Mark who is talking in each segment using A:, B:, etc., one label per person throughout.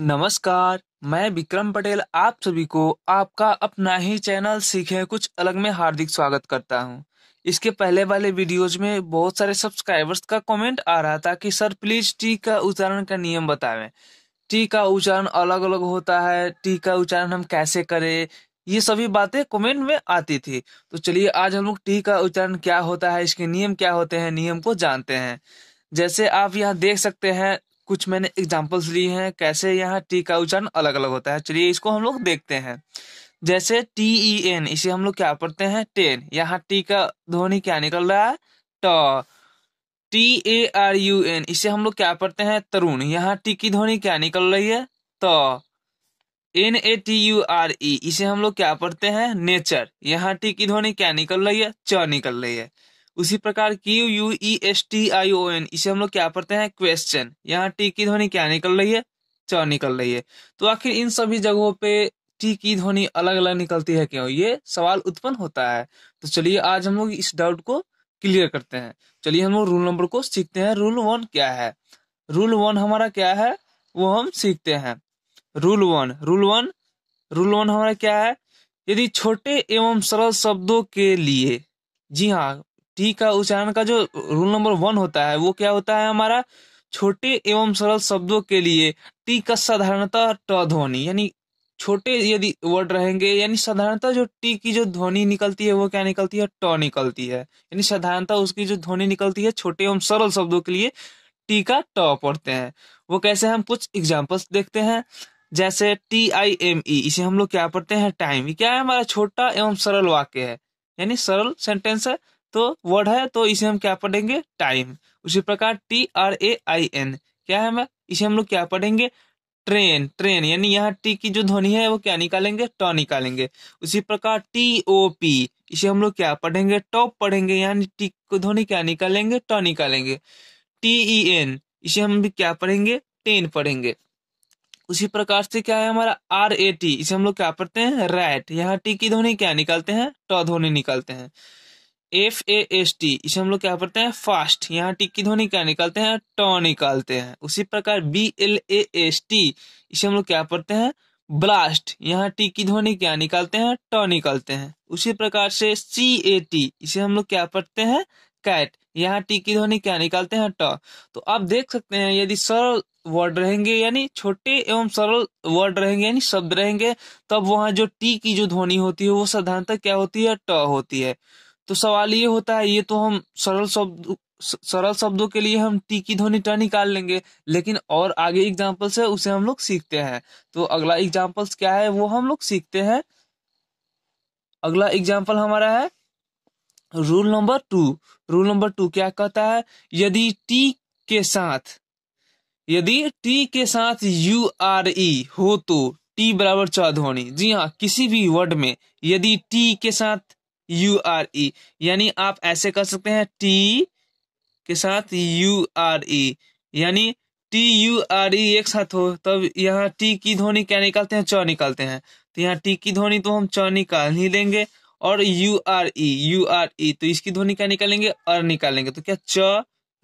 A: नमस्कार मैं विक्रम पटेल आप सभी को आपका अपना ही चैनल सीखे कुछ अलग में हार्दिक स्वागत करता हूं इसके पहले वाले वीडियोज में बहुत सारे सब्सक्राइबर्स का कमेंट आ रहा था कि सर प्लीज टी का उच्चारण का नियम बतावे टी का उच्चारण अलग अलग होता है टी का उच्चारण हम कैसे करें ये सभी बातें कमेंट में आती थी तो चलिए आज हम लोग टी का उच्चारण क्या होता है इसके नियम क्या होते हैं नियम को जानते हैं जैसे आप यहाँ देख सकते हैं कुछ मैंने एग्जाम्पल्स ली हैं कैसे यहाँ टी का उच्चारण अलग अलग होता है चलिए इसको हम लोग देखते हैं जैसे टी ई एन इसे हम लोग क्या पढ़ते हैं टेन e यहाँ टी का ध्वनि क्या निकल रहा है ट T A R U N इसे हम लोग क्या पढ़ते हैं तरुण यहाँ टी की ध्वनि क्या निकल रही है त N A T U R E इसे हम लोग क्या पढ़ते हैं नेचर यहाँ टी की ध्वनि क्या निकल रही है च निकल रही है उसी प्रकार Q U E S T I O N इसे हम लोग क्या पढ़ते हैं क्वेश्चन यहाँ टी की ध्वनि क्या निकल रही है च निकल रही है तो आखिर इन सभी जगहों पे टी की ध्वनि अलग अलग निकलती है क्यों ये सवाल उत्पन्न होता है तो चलिए आज हम लोग इस डाउट को क्लियर करते हैं चलिए हम लोग रूल नंबर को सीखते हैं रूल वन क्या है रूल वन हमारा क्या है वो हम सीखते हैं rule one rule one rule one हमारा क्या है यदि छोटे एवं सरल शब्दों के लिए जी हाँ टी का उच्चारण का जो रूल नंबर वन होता है वो क्या होता है हमारा छोटे एवं सरल शब्दों के लिए टी का साधारणतः ट ध्वनि यानी छोटे यदि वर्ड रहेंगे यानी साधारणतः जो टी की जो ध्वनि निकलती है वो क्या निकलती है ट निकलती है यानी साधारणतः उसकी जो ध्वनि निकलती है छोटे एवं सरल शब्दों के लिए टी का ट पढ़ते हैं वो कैसे हम कुछ एग्जाम्पल्स देखते हैं जैसे टी आई एम ई इसे हम लोग क्या पढ़ते हैं टाइम क्या है हमारा छोटा एवं सरल वाक्य है यानी सरल सेंटेंस है तो वर्ड है तो इसे हम क्या पढ़ेंगे टाइम उसी प्रकार T R A I N क्या है मैं इसे हम लोग क्या पढ़ेंगे ट्रेन ट्रेन यानी यहाँ टी की जो ध्वनि है वो क्या निकालेंगे टॉ निकालेंगे उसी प्रकार टी ओ पी इसे हम लोग क्या पढ़ेंगे टॉप पढ़ेंगे यानी टी को ध्वनि क्या निकालेंगे ट निकालेंगे टी ई एन इसे हम भी क्या पढ़ेंगे टेन पढ़ेंगे उसी प्रकार से क्या है हमारा आर ए टी इसे हम लोग क्या पढ़ते हैं रैट यहाँ टी की ध्वनि क्या निकालते हैं ट ध्वनि निकालते हैं एफ ए एस टी इसे हम लोग क्या पढ़ते हैं फास्ट यहाँ टी की ध्वनि क्या निकालते हैं टॉ निकालते हैं उसी प्रकार B L A S T इसे हम लोग क्या पढ़ते हैं ब्लास्ट यहाँ टी की ध्वनि क्या निकालते हैं टॉ निकालते हैं उसी प्रकार से सी ए टी इसे हम लोग क्या पढ़ते हैं कैट यहाँ टी की ध्वनि क्या निकालते हैं ट तो आप देख सकते हैं यदि सरल वर्ड रहेंगे यानी छोटे एवं सरल वर्ड रहेंगे यानी शब्द रहेंगे तब वहां जो टी की जो ध्वनि होती है वो साधारणतः क्या होती है ट होती है तो सवाल ये होता है ये तो हम सरल शब्द सरल शब्दों के लिए हम टी की ध्वनि ट निकाल लेंगे लेकिन और आगे एग्जाम्पल्स है उसे हम लोग सीखते हैं तो अगला एग्जाम्पल्स क्या है वो हम लोग सीखते हैं अगला एग्जाम्पल हमारा है rule number two rule number two क्या कहता है यदि टी के साथ यदि टी के साथ यू आर ई हो तो टी बराबर च ध्वनि जी हाँ किसी भी वर्ड में यदि टी के साथ यू आर ई यानी आप ऐसे कर सकते हैं टी के साथ यू आर ई यानी टी यू आर ई एक साथ हो तब यहाँ टी की ध्वनि क्या निकालते हैं च निकालते हैं तो यहाँ टी की ध्वनि तो हम च निकाल ही लेंगे और U R E U R E तो इसकी ध्वनि क्या निकालेंगे अर निकालेंगे तो क्या च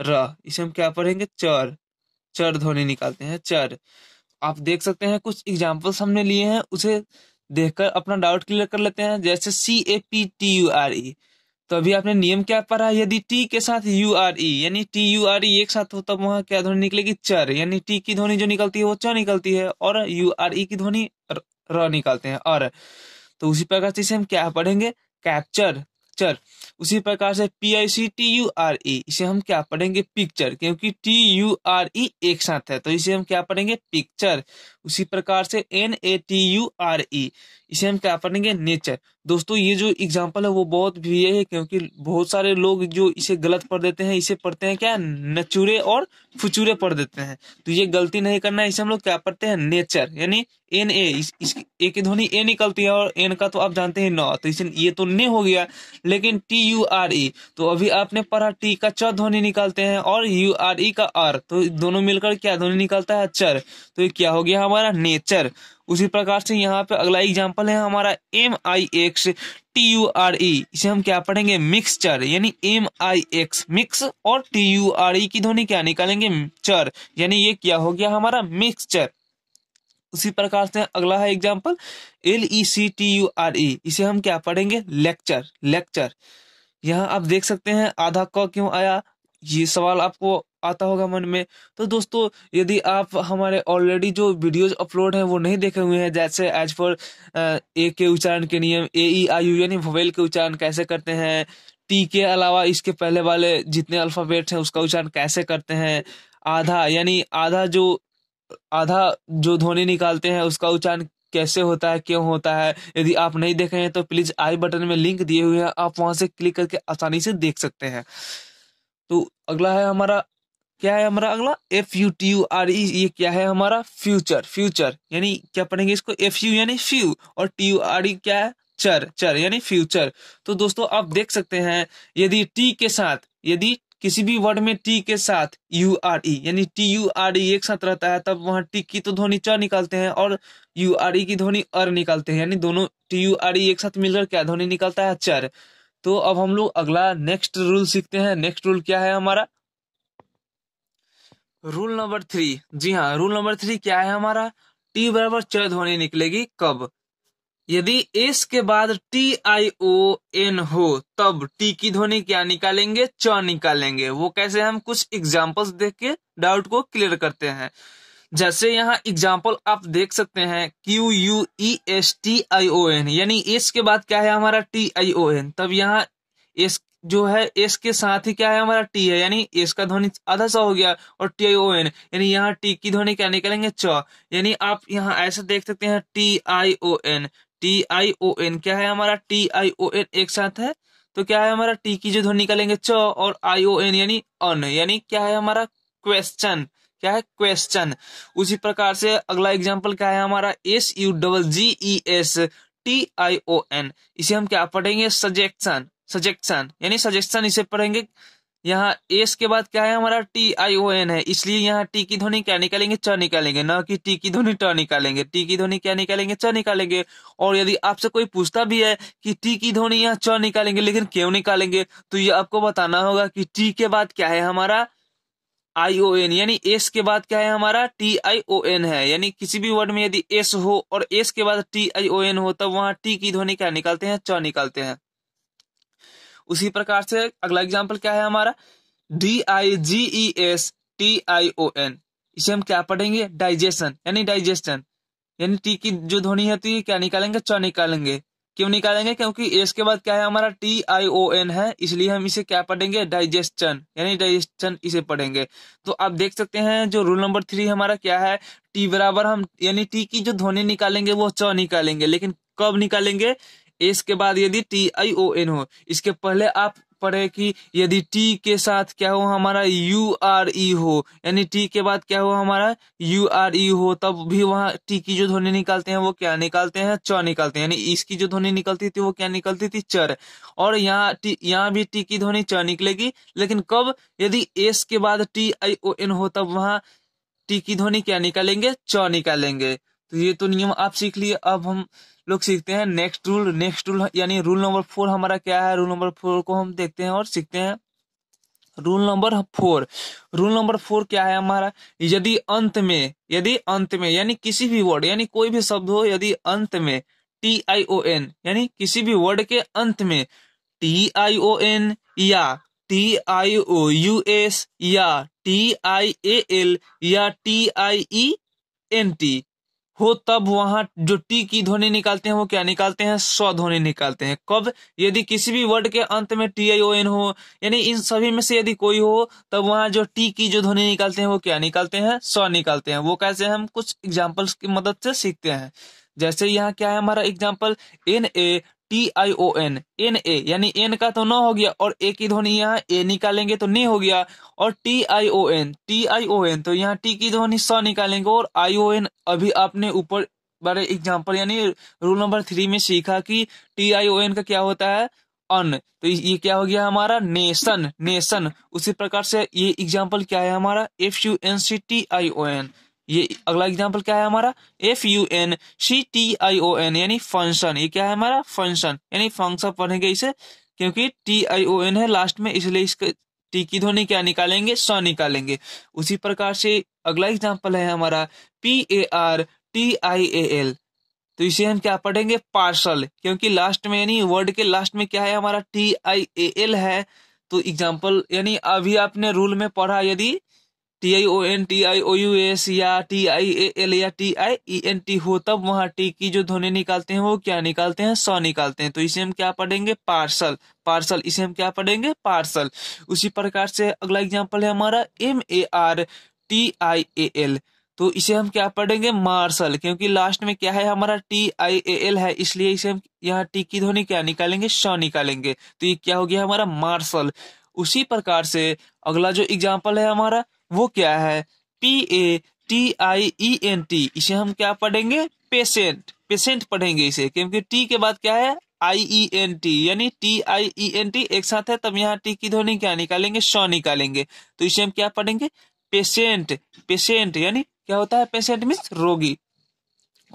A: र इसे हम क्या पढ़ेंगे चर चर ध्वनि निकालते हैं चर आप देख सकते हैं कुछ एग्जाम्पल्स हमने लिए हैं उसे देखकर अपना डाउट क्लियर कर लेते हैं जैसे C A P T U R E तो अभी आपने नियम क्या पढ़ा यदि टी के साथ यू आर ई यानी टी यू आर ई एक साथ हो तब तो वहां क्या ध्वनि निकलेगी चर यानी टी की ध्वनि जो निकलती है वो च निकलती है और यू आर ई की ध्वनि र निकालते हैं और तो उसी प्रकार से हम क्या पढ़ेंगे कैप्चर पिक्चर उसी प्रकार से P I C T U R E इसे हम क्या पढ़ेंगे पिक्चर क्योंकि टी यू आर ई एक साथ है तो इसे हम क्या पढ़ेंगे पिक्चर उसी प्रकार से N A T U R E इसे हम क्या पढ़ेंगे नेचर दोस्तों ये जो एग्जाम्पल है वो बहुत भी है क्योंकि बहुत सारे लोग जो इसे गलत पढ़ देते हैं इसे पढ़ते हैं क्या नचूरे और फुचूरे पढ़ देते हैं तो ये गलती नहीं करना है इसे हम लोग क्या पढ़ते हैं नेचर यानी एन ए इस, इस ए की ध्वनि ए निकलती है और एन का तो आप जानते हैं नौ तो इसे ये तो ने हो गया लेकिन टी यू आर ई तो अभी आपने पढ़ा टी का च ध्वनि निकालते हैं और यू आर ई का आर तो दोनों मिलकर क्या ध्वनि निकलता है चर तो ये क्या हो गया हमारा नेचर उसी प्रकार से यहाँ पे अगला एग्जाम्पल है हमारा M I X T U R E इसे हम क्या पढ़ेंगे मिक्सचर यानी एम आई एक्स मिक्स और टी यू आर ई की ध्वनि क्या निकालेंगे चर यानी ये क्या हो गया हमारा मिक्सचर उसी प्रकार से अगला है example L E C T U R E इसे हम क्या पढ़ेंगे लेक्चर लेक्चर यहाँ आप देख सकते हैं आधा क क्यों आया ये सवाल आपको आता होगा मन में तो दोस्तों यदि आप हमारे ऑलरेडी जो वीडियोज अपलोड हैं वो नहीं देखे हुए हैं जैसे एज पर ए के उच्चारण के नियम ए ई आई यू यानी वोवेल के उच्चारण कैसे करते हैं टी के अलावा इसके पहले वाले जितने अल्फ़ाबेट हैं उसका उच्चारण कैसे करते हैं आधा यानी आधा जो आधा जो ध्वनि निकालते हैं उसका उच्चारण कैसे होता है क्यों होता है यदि आप नहीं देखे हैं तो प्लीज़ आई बटन में लिंक दिए हुए हैं आप वहाँ से क्लिक करके आसानी से देख सकते हैं तो अगला है हमारा क्या है हमारा अगला F U T U R E ये क्या है हमारा फ्यूचर फ्यूचर यानी क्या पढ़ेंगे इसको एफ यू यानी फ्यू और टी यू आर ई क्या है चर चर यानी फ्यूचर तो दोस्तों आप देख सकते हैं यदि टी के साथ यदि किसी भी वर्ड में टी के साथ यू आर ई यानी टी यू आर ई एक साथ रहता है तब वहां टी की तो ध्वनि च निकालते हैं और यू आर ई की ध्वनि अर निकालते हैं यानी दोनों टी यू आर ई एक साथ मिलकर क्या ध्वनि निकालता है चर तो अब हम लोग अगला नेक्स्ट रूल सीखते हैं नेक्स्ट रूल क्या है हमारा रूल नंबर थ्री जी हाँ रूल नंबर थ्री क्या है हमारा टी बराबर चय ध्वनि निकलेगी कब यदि एस के बाद टी आई ओ एन हो तब टी की ध्वनि क्या निकालेंगे च निकालेंगे वो कैसे हम कुछ एग्जाम्पल्स देख के डाउट को क्लियर करते हैं जैसे यहाँ एग्जाम्पल आप देख सकते हैं Q U E S T I O N यानी एस के बाद क्या है हमारा टी आई ओ एन तब यहाँ एस जो है एस के साथ ही क्या है हमारा टी है यानी एस का ध्वनि आधा सा हो गया और टी आई ओ एन यानी यहाँ टी की ध्वनि क्या निकलेंगे च यानी आप यहाँ ऐसे देख सकते हैं T I O N T I O N क्या है हमारा टी आई ओ एन एक साथ है तो क्या है हमारा टी की जो ध्वनि निकलेंगे च और आई ओ एन यानी अन यानी क्या है हमारा क्वेश्चन क्या है क्वेश्चन उसी प्रकार से अगला एग्जाम्पल क्या है हमारा S U double G E S T I O N इसे हम क्या पढ़ेंगे सजेक्शन सजेक्शन यानी सजेक्शन इसे पढ़ेंगे यहाँ एस के बाद क्या है हमारा टी आई ओ एन है इसलिए यहाँ टी की ध्वनि क्या निकालेंगे च निकालेंगे ना कि टी की ध्वनि ट निकालेंगे टी की ध्वनि क्या निकालेंगे च निकालेंगे और यदि आपसे कोई पूछता भी है कि टी की ध्वनि यहाँ च निकालेंगे लेकिन क्यों निकालेंगे तो ये आपको बताना होगा कि टी के बाद क्या है हमारा आई ओ एन यानी एस के बाद क्या है हमारा टी आई ओ एन है यानी किसी भी वर्ड में यदि एस हो और एस के बाद टी आई ओ एन हो तब वहां टी की ध्वनि क्या निकालते हैं च निकालते हैं उसी प्रकार से अगला एग्जाम्पल क्या है हमारा D I G E S T I O N इसे हम क्या पढ़ेंगे डाइजेशन यानी डाइजेशन यानी टी की जो ध्वनि होती है क्या निकालेंगे च निकालेंगे क्यों निकालेंगे क्योंकि एस के बाद क्या है हमारा टी आई ओ एन है इसलिए हम इसे क्या पढ़ेंगे डाइजेस्टन यानी डाइजेस्टन इसे पढ़ेंगे तो आप देख सकते हैं जो रूल नंबर थ्री हमारा क्या है टी बराबर हम यानी टी की जो ध्वनि निकालेंगे वो च निकालेंगे लेकिन कब निकालेंगे एस के बाद यदि टी आई ओ एन हो इसके पहले आप पड़े कि यदि टी के साथ क्या हो हमारा यू आर ई हो यानी टी के बाद क्या हो हमारा यू आर ई हो तब भी वहाँ टी की जो ध्वनि निकालते हैं वो क्या निकालते हैं च निकालते हैं यानी इसकी जो ध्वनि निकलती थी वो क्या निकलती थी चर और यहाँ टी यहाँ भी टी की ध्वनि च निकलेगी लेकिन कब यदि एस के बाद टी आई ओ एन हो तब वहाँ टी की ध्वनि क्या निकालेंगे च निकालेंगे तो ये तो नियम आप सीख लिए अब हम लोग सीखते हैं नेक्स्ट रूल नेक्स्ट रूल यानी रूल नंबर फोर हमारा क्या है रूल नंबर फोर को हम देखते हैं और सीखते हैं rule number four rule number four क्या है हमारा यदि अंत में यदि अंत में यानी किसी भी वर्ड यानी कोई भी शब्द हो यदि अंत में टी आई ओ एन यानी किसी भी वर्ड के अंत में टी आई ओ एन या T I O U S या टी आई ए एल या T I E N T हो तब वहां जो टी की ध्वनि निकालते हैं वो क्या निकालते हैं स्व ध्वनि निकालते हैं कब यदि किसी भी वर्ड के अंत में टी आई ओ एन हो यानी इन सभी में से यदि कोई हो तब वहां जो टी की जो ध्वनि निकालते हैं वो क्या निकालते हैं स्व निकालते हैं वो कैसे हम कुछ एग्जाम्पल्स की मदद से सीखते हैं जैसे यहाँ क्या है हमारा example N A T I O N N A यानी एन का तो न हो गया और ए की ध्वनि यहाँ ए निकालेंगे तो नहीं हो गया और T I O N T I O N तो यहाँ टी की ध्वनि स निकालेंगे और आई ओ एन अभी आपने ऊपर बारे एग्जाम्पल यानी रूल नंबर थ्री में सीखा कि टी आई ओ एन का क्या होता है अन तो ये क्या हो गया हमारा नेशन नेशन उसी प्रकार से ये एग्जाम्पल क्या है हमारा F U N C T I O N ये अगला एग्जाम्पल क्या है हमारा F U N C T I O N यानी फंक्शन ये क्या है हमारा फंक्शन यानी फंक्शन पढ़ेंगे इसे क्योंकि टी आई ओ एन है लास्ट में इसलिए इसके टी की ध्वनि क्या निकालेंगे स निकालेंगे उसी प्रकार से अगला एग्जाम्पल है हमारा P A R T I A L तो इसे हम क्या पढ़ेंगे पार्सल क्योंकि लास्ट में यानी वर्ड के लास्ट में क्या है हमारा टी आई ए एल है तो एग्जाम्पल यानी अभी आपने रूल में पढ़ा यदि T I O N T I O U S या टी आई ए एल या T I E N T हो तब वहाँ टी की जो ध्वनि निकालते हैं वो क्या निकालते हैं सौ निकालते हैं तो इसे हम क्या पढ़ेंगे पार्सल पार्सल इसे हम क्या पढ़ेंगे पार्सल उसी प्रकार से अगला एग्जाम्पल है हमारा M A R T I A L तो इसे हम क्या पढ़ेंगे मार्सल क्योंकि लास्ट में क्या है हमारा टी आई ए एल है इसलिए इसे हम यहाँ टी की ध्वनि क्या निकालेंगे सौ निकालेंगे तो ये क्या हो गया हमारा मार्सल उसी प्रकार से अगला जो एग्जाम्पल है हमारा वो क्या है P A T I E N T इसे हम क्या पढ़ेंगे पेशेंट पेशेंट पढ़ेंगे इसे क्योंकि टी के बाद क्या है आई ई एन टी यानी T I E N T एक साथ है तब यहाँ टी की ध्वनि क्या निकालेंगे शॉ निकालेंगे तो इसे हम क्या पढ़ेंगे पेशेंट पेशेंट यानी क्या होता है पेशेंट मीन्स रोगी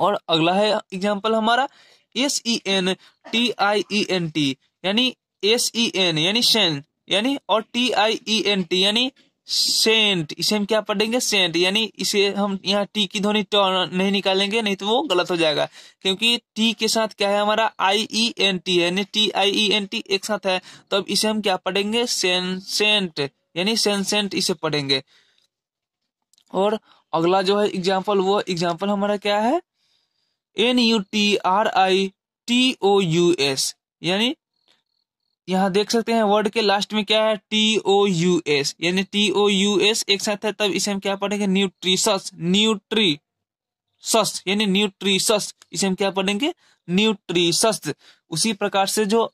A: और अगला है एग्जाम्पल हमारा S E N T I E N T यानी एस ई एन यानी सेन यानी और T I E N T यानी सेंट इसे हम क्या पढ़ेंगे सेंट यानी इसे हम यहाँ टी की ध्वनि ट नहीं निकालेंगे नहीं तो वो गलत हो जाएगा क्योंकि टी के साथ क्या है हमारा आई ई एन टी है यानी T I E N T एक साथ है तो अब इसे हम क्या पढ़ेंगे सेंसेंट यानी सेंसेंट इसे पढ़ेंगे और अगला जो है एग्जाम्पल वो एग्जाम्पल हमारा क्या है N U T R I T O U S यानी यहाँ देख सकते हैं वर्ड के लास्ट में क्या है टी ओ यू एस यानी टी ओ यू एस एक साथ है तब इसे हम क्या पढ़ेंगे न्यूट्रीस न्यूट्री सस यानी न्यूट्रीस इसे हम क्या पढ़ेंगे न्यूट्रीस उसी प्रकार से जो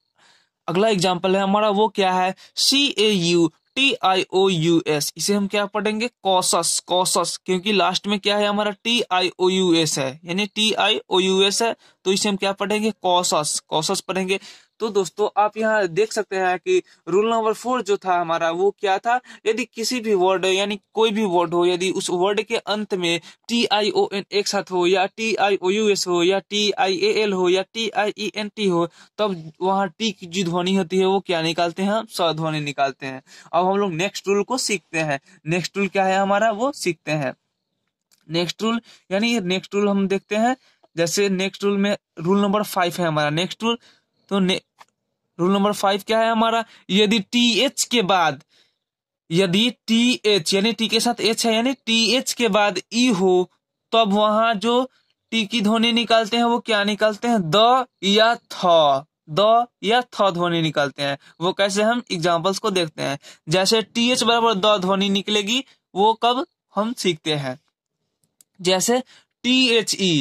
A: अगला एग्जाम्पल है हमारा वो क्या है C A U T I O U S इसे हम क्या पढ़ेंगे कॉसस कॉसस क्योंकि लास्ट में क्या है हमारा T I O U S है यानी T I O U S है तो इसे हम क्या पढ़ेंगे कॉसस कॉसस पढ़ेंगे तो दोस्तों आप यहाँ देख सकते हैं कि रूल नंबर फोर जो था हमारा वो क्या था यदि किसी भी वर्ड यानी कोई भी वर्ड हो यदि उस वर्ड के अंत में टी आई ओ एन एक साथ हो या T I O U S हो या टी आई ए एल हो या T I E N T हो तब वहाँ टी की जो ध्वनि होती है वो क्या निकालते हैं हम ध्वनि निकालते हैं अब हम लोग नेक्स्ट रूल को सीखते हैं नेक्स्ट रूल क्या है हमारा वो सीखते हैं नेक्स्ट रूल यानी नेक्स्ट रूल हम देखते हैं जैसे नेक्स्ट रूल में रूल नंबर फाइव है हमारा नेक्स्ट रूल तो ने, रूल नंबर फाइव क्या है हमारा यदि टी एच के बाद यदि टी एच यानी टी के साथ एच है यानी टी एच के बाद ई e हो तब वहां जो टी की ध्वनि निकालते हैं वो क्या निकालते हैं द या थ द या थ ध्वनि निकालते हैं वो कैसे हम एग्जाम्पल्स को देखते हैं जैसे टी एच बराबर द ध्वनि निकलेगी वो कब हम सीखते हैं जैसे T H E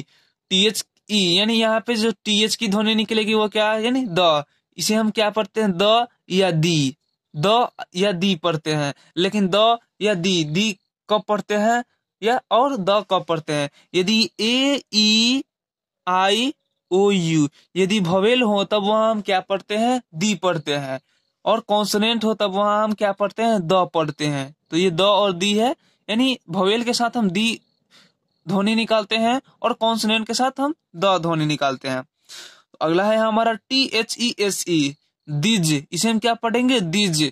A: T H E यानी यहाँ पे जो टी एच की ध्वनि निकलेगी वो क्या है यानी द इसे हम क्या पढ़ते हैं द या दी द या दी पढ़ते हैं लेकिन द या दी दी कब पढ़ते हैं या और द कब पढ़ते हैं यदि ए ई आई ओ यू यदि भवेल हो तब वहां हम क्या पढ़ते हैं दी पढ़ते हैं और कॉन्सनेंट हो तब वहां हम क्या पढ़ते हैं द पढ़ते हैं तो ये द और दी है यानी भवेल के साथ हम दी ध्वनि निकालते हैं और कॉन्सनेंट के साथ हम द ध्वनि निकालते हैं अगला है हमारा T H E S E these इसे हम क्या पढ़ेंगे दिज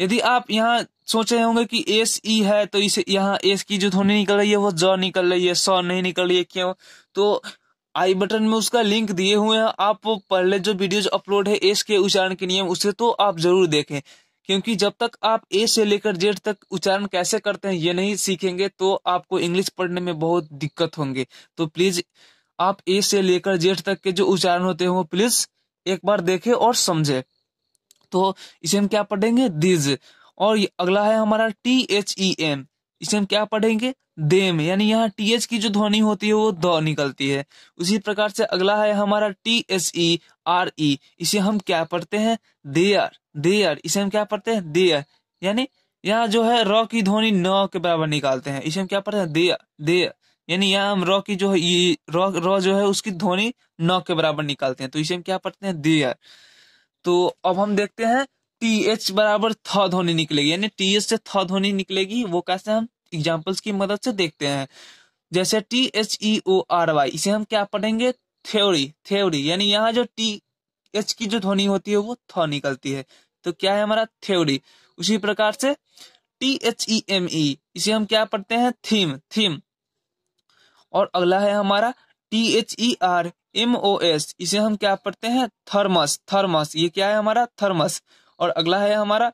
A: यदि आप यहाँ सोच रहे होंगे कि एस ई है तो इसे यहाँ एस की जो ध्वनि निकल रही है वो ज निकल रही है स नहीं निकल रही है क्यों तो आई बटन में उसका लिंक दिए हुए हैं आप पहले जो वीडियोज अपलोड है एस के उच्चारण के नियम उसे तो आप जरूर देखें क्योंकि जब तक आप ए से लेकर जेड तक उच्चारण कैसे करते हैं ये नहीं सीखेंगे तो आपको इंग्लिश पढ़ने में बहुत दिक्कत होंगे तो प्लीज़ आप ए से लेकर जेठ तक के जो उच्चारण होते हैं वो प्लीज एक बार देखे और समझे तो इसे हम क्या पढ़ेंगे दिज और अगला है हमारा टी एच ई एम इसे हम क्या पढ़ेंगे देम यानी यहाँ टी एच की जो ध्वनि होती है वो द निकलती है उसी प्रकार से अगला है हमारा T S E R E इसे हम क्या पढ़ते हैं देयर देयर इसे हम क्या पढ़ते हैं देयर यानी यहाँ जो है र की ध्वनि न के बराबर निकालते हैं इसे हम क्या पढ़ते हैं देयर देयर यानी यहाँ हम रॉ की जो है रॉ रॉ जो है उसकी ध्वनि नौ के बराबर निकालते हैं तो इसे हम क्या पढ़ते हैं दियर तो अब हम देखते हैं टी एच बराबर थ ध्वनि निकलेगी यानी टी एच से थ ध्वनि निकलेगी वो कैसे हम एग्जाम्पल्स की मदद से देखते हैं जैसे T H E O R Y इसे हम क्या पढ़ेंगे थ्योरी थ्योरी यानी यहाँ जो टी एच की जो ध्वनि होती है वो थ निकलती है तो क्या है हमारा थ्योरी उसी प्रकार से T H E M E इसे हम क्या पढ़ते हैं थीम थीम और अगला है हमारा T H E R M O S इसे हम क्या पढ़ते हैं थर्मस थर्मस ये क्या है हमारा थर्मस और अगला है हमारा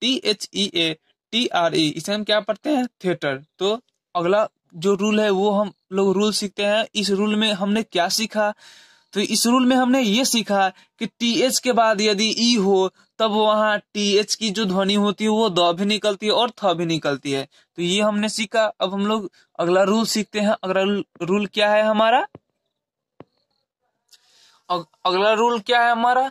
A: T H E A T R E इसे हम क्या पढ़ते हैं थिएटर तो अगला जो रूल है वो हम लोग रूल सीखते हैं इस रूल में हमने क्या सीखा तो इस रूल में हमने ये सीखा कि टी एच के बाद यदि ई e हो तब वहां टी एच की जो ध्वनि होती है वो द भी निकलती है और थ भी निकलती है तो ये हमने सीखा अब हम लोग अगला रूल सीखते हैं अगला रूल क्या है हमारा अग, अगला रूल क्या है हमारा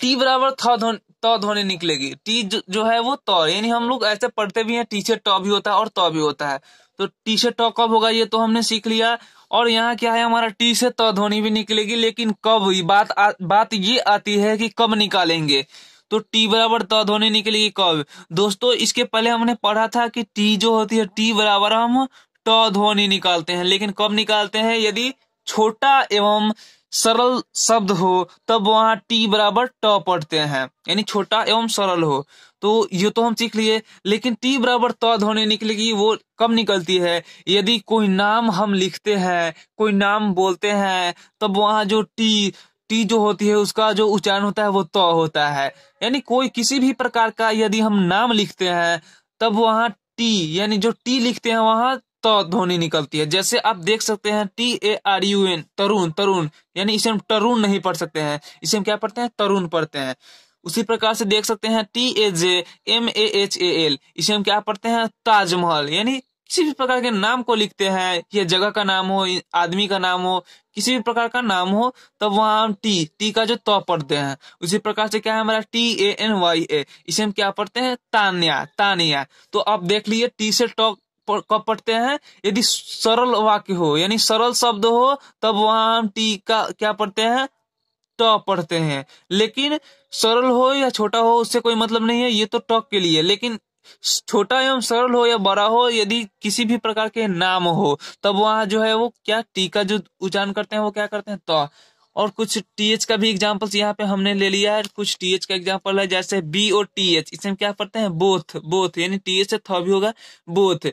A: टी बराबर थ तो ध्वनि निकलेगी टी जो, जो है वो तो यानी हम लोग ऐसे पढ़ते भी हैं टी से भी होता है और त भी होता है तो टी से कब होगा ये तो हमने सीख लिया और यहाँ क्या है हमारा टी से त ध्वनि भी निकलेगी लेकिन कब हुई बात आ, बात ये आती है कि कब निकालेंगे तो टी बराबर त ध्वनि निकलेगी कब दोस्तों इसके पहले हमने पढ़ा था कि टी जो होती है टी बराबर हम ट ध्वनि निकालते हैं लेकिन कब निकालते हैं यदि छोटा एवं सरल शब्द हो तब वहां टी बराबर ट पढ़ते हैं यानी छोटा एवं सरल हो तो ये तो हम सीख लिए लेकिन टी बराबर त तो ध्वनि निकलेगी वो कब निकलती है यदि कोई नाम हम लिखते हैं कोई नाम बोलते हैं तब वहां जो टी टी जो होती है उसका जो उच्चारण होता है वो त तो होता है यानी कोई किसी भी प्रकार का यदि हम नाम लिखते हैं तब वहां टी यानी जो टी लिखते हैं वहां त तो ध्वनि निकलती है जैसे आप देख सकते हैं T A R U N Tarun Tarun यानी इसे हम तरुण नहीं पढ़ सकते हैं इसे हम क्या पढ़ते हैं तरुण पढ़ते हैं उसी प्रकार से देख सकते हैं T A J M A H A L इसे हम क्या पढ़ते हैं ताजमहल यानी किसी भी प्रकार के नाम को लिखते हैं ये जगह का नाम हो आदमी का नाम हो किसी भी प्रकार का नाम हो तब वहां हम टी टी का जो त तो पढ़ते हैं उसी प्रकार से क्या है हमारा T A N Y A इसे हम क्या पढ़ते हैं तान्या तानिया तो आप देख लीजिए टी से टॉक कब पढ़ते हैं यदि सरल वाक्य हो यानी सरल शब्द हो तब वहां हम टी का क्या पढ़ते हैं टॉप तो पढ़ते हैं लेकिन सरल हो या छोटा हो उससे कोई मतलब नहीं है ये तो टॉप के लिए लेकिन छोटा एवं सरल हो या बड़ा हो यदि किसी भी प्रकार के नाम हो तब वहां जो है वो क्या टीका जो उच्चारण करते हैं वो क्या करते हैं तो और कुछ टीएच का भी एग्जाम्पल्स यहाँ पे हमने ले लिया है कुछ टीएच का एग्जाम्पल है जैसे बी और टीएच इसमें क्या पढ़ते हैं बोथ बोथ यानी टीएच से थ भी होगा both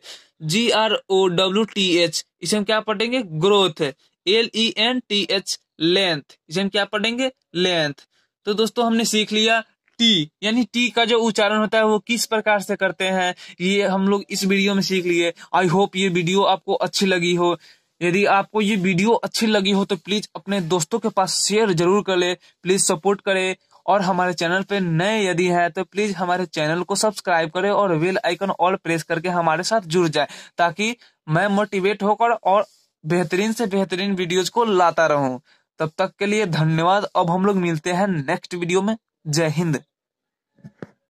A: G R O W T H इसमें क्या पढ़ेंगे growth L E N T H length इसे हम क्या पढ़ेंगे लेंथ तो दोस्तों हमने सीख लिया टी यानी टी का जो उच्चारण होता है वो किस प्रकार से करते हैं ये हम लोग इस वीडियो में सीख लिए आई होप ये वीडियो आपको अच्छी लगी हो यदि आपको ये वीडियो अच्छी लगी हो तो प्लीज अपने दोस्तों के पास शेयर जरूर कर ले प्लीज सपोर्ट करे और हमारे चैनल पे नए यदि है तो प्लीज हमारे चैनल को सब्सक्राइब करें और बेल आइकन ऑल प्रेस करके हमारे साथ जुड़ जाए ताकि मैं मोटिवेट होकर और बेहतरीन से बेहतरीन वीडियोज को लाता रहूं तब तक के लिए धन्यवाद अब हम लोग मिलते हैं नेक्स्ट वीडियो में जय हिंद